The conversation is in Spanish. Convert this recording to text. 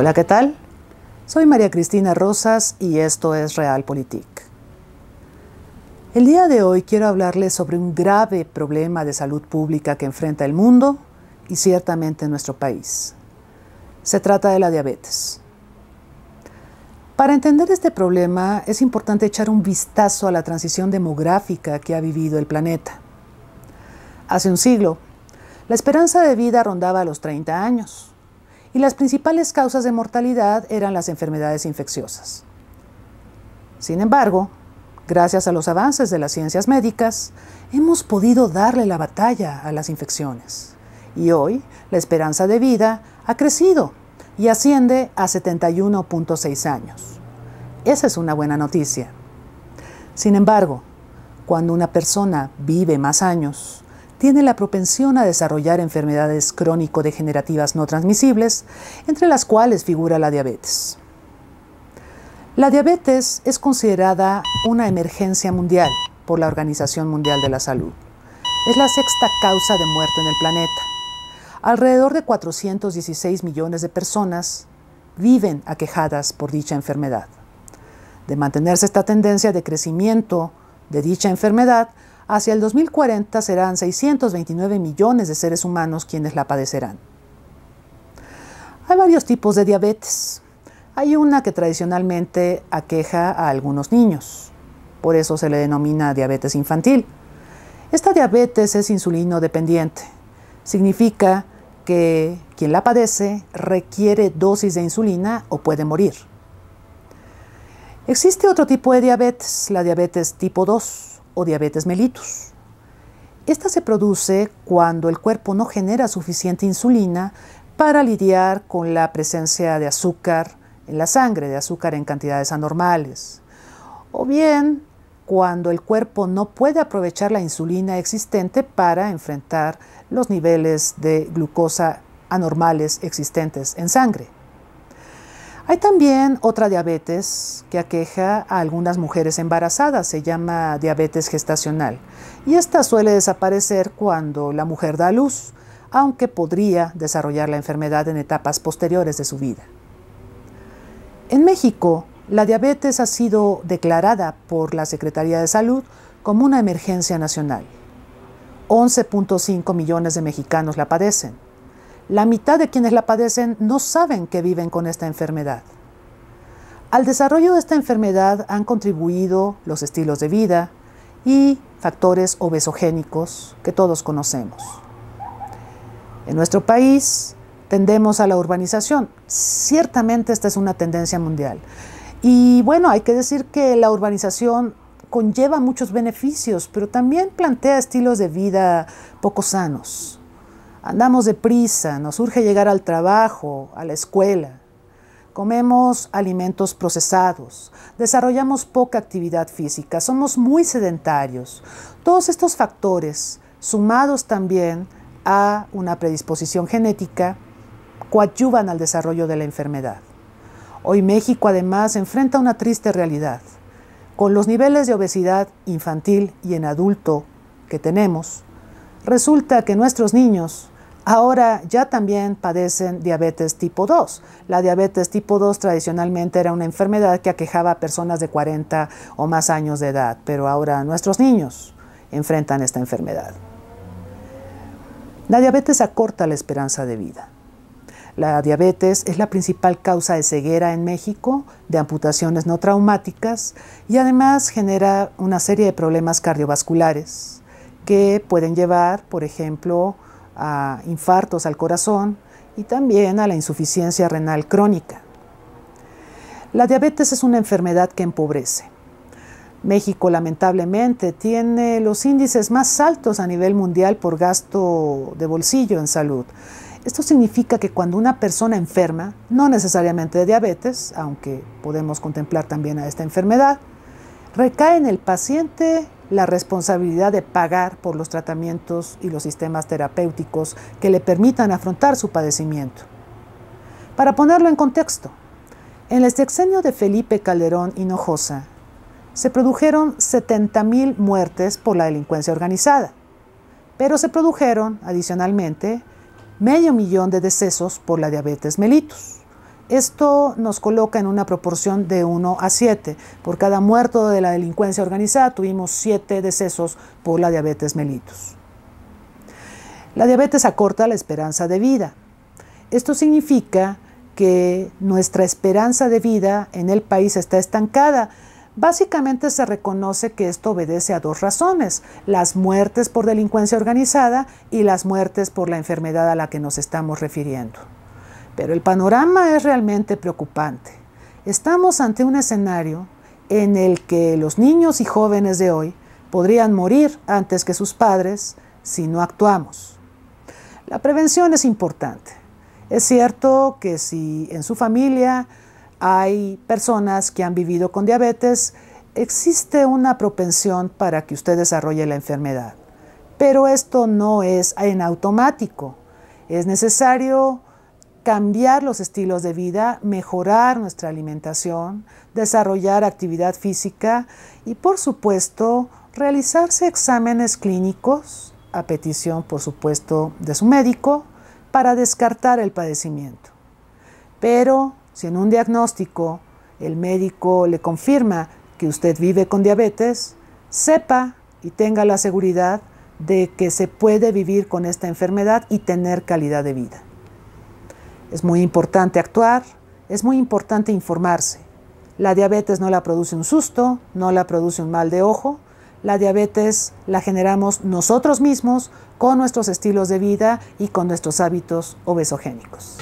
Hola, ¿qué tal? Soy María Cristina Rosas y esto es Realpolitik. El día de hoy quiero hablarles sobre un grave problema de salud pública que enfrenta el mundo y ciertamente nuestro país. Se trata de la diabetes. Para entender este problema es importante echar un vistazo a la transición demográfica que ha vivido el planeta. Hace un siglo, la esperanza de vida rondaba los 30 años y las principales causas de mortalidad eran las enfermedades infecciosas. Sin embargo, gracias a los avances de las ciencias médicas, hemos podido darle la batalla a las infecciones. Y hoy, la esperanza de vida ha crecido y asciende a 71.6 años. Esa es una buena noticia. Sin embargo, cuando una persona vive más años, tiene la propensión a desarrollar enfermedades crónico-degenerativas no transmisibles, entre las cuales figura la diabetes. La diabetes es considerada una emergencia mundial por la Organización Mundial de la Salud. Es la sexta causa de muerte en el planeta. Alrededor de 416 millones de personas viven aquejadas por dicha enfermedad. De mantenerse esta tendencia de crecimiento de dicha enfermedad, Hacia el 2040 serán 629 millones de seres humanos quienes la padecerán. Hay varios tipos de diabetes. Hay una que tradicionalmente aqueja a algunos niños. Por eso se le denomina diabetes infantil. Esta diabetes es insulino dependiente. Significa que quien la padece requiere dosis de insulina o puede morir. Existe otro tipo de diabetes, la diabetes tipo 2 o diabetes mellitus. Esta se produce cuando el cuerpo no genera suficiente insulina para lidiar con la presencia de azúcar en la sangre, de azúcar en cantidades anormales. O bien cuando el cuerpo no puede aprovechar la insulina existente para enfrentar los niveles de glucosa anormales existentes en sangre. Hay también otra diabetes que aqueja a algunas mujeres embarazadas, se llama diabetes gestacional, y esta suele desaparecer cuando la mujer da luz, aunque podría desarrollar la enfermedad en etapas posteriores de su vida. En México, la diabetes ha sido declarada por la Secretaría de Salud como una emergencia nacional. 11.5 millones de mexicanos la padecen la mitad de quienes la padecen no saben que viven con esta enfermedad. Al desarrollo de esta enfermedad han contribuido los estilos de vida y factores obesogénicos que todos conocemos. En nuestro país tendemos a la urbanización. Ciertamente esta es una tendencia mundial. Y bueno, hay que decir que la urbanización conlleva muchos beneficios, pero también plantea estilos de vida poco sanos. Andamos deprisa, nos urge llegar al trabajo, a la escuela. Comemos alimentos procesados, desarrollamos poca actividad física, somos muy sedentarios. Todos estos factores, sumados también a una predisposición genética, coadyuvan al desarrollo de la enfermedad. Hoy México además enfrenta una triste realidad. Con los niveles de obesidad infantil y en adulto que tenemos, Resulta que nuestros niños ahora ya también padecen diabetes tipo 2. La diabetes tipo 2 tradicionalmente era una enfermedad que aquejaba a personas de 40 o más años de edad, pero ahora nuestros niños enfrentan esta enfermedad. La diabetes acorta la esperanza de vida. La diabetes es la principal causa de ceguera en México, de amputaciones no traumáticas y además genera una serie de problemas cardiovasculares, que pueden llevar, por ejemplo, a infartos al corazón y también a la insuficiencia renal crónica. La diabetes es una enfermedad que empobrece. México lamentablemente tiene los índices más altos a nivel mundial por gasto de bolsillo en salud. Esto significa que cuando una persona enferma, no necesariamente de diabetes, aunque podemos contemplar también a esta enfermedad, recae en el paciente la responsabilidad de pagar por los tratamientos y los sistemas terapéuticos que le permitan afrontar su padecimiento. Para ponerlo en contexto, en el sexenio de Felipe Calderón Hinojosa se produjeron 70.000 muertes por la delincuencia organizada, pero se produjeron, adicionalmente, medio millón de decesos por la diabetes mellitus. Esto nos coloca en una proporción de 1 a 7. Por cada muerto de la delincuencia organizada tuvimos 7 decesos por la diabetes mellitus. La diabetes acorta la esperanza de vida. Esto significa que nuestra esperanza de vida en el país está estancada. Básicamente se reconoce que esto obedece a dos razones, las muertes por delincuencia organizada y las muertes por la enfermedad a la que nos estamos refiriendo. Pero el panorama es realmente preocupante. Estamos ante un escenario en el que los niños y jóvenes de hoy podrían morir antes que sus padres si no actuamos. La prevención es importante. Es cierto que si en su familia hay personas que han vivido con diabetes, existe una propensión para que usted desarrolle la enfermedad. Pero esto no es en automático. Es necesario cambiar los estilos de vida, mejorar nuestra alimentación, desarrollar actividad física y por supuesto realizarse exámenes clínicos, a petición por supuesto de su médico, para descartar el padecimiento. Pero si en un diagnóstico el médico le confirma que usted vive con diabetes, sepa y tenga la seguridad de que se puede vivir con esta enfermedad y tener calidad de vida. Es muy importante actuar, es muy importante informarse. La diabetes no la produce un susto, no la produce un mal de ojo. La diabetes la generamos nosotros mismos con nuestros estilos de vida y con nuestros hábitos obesogénicos.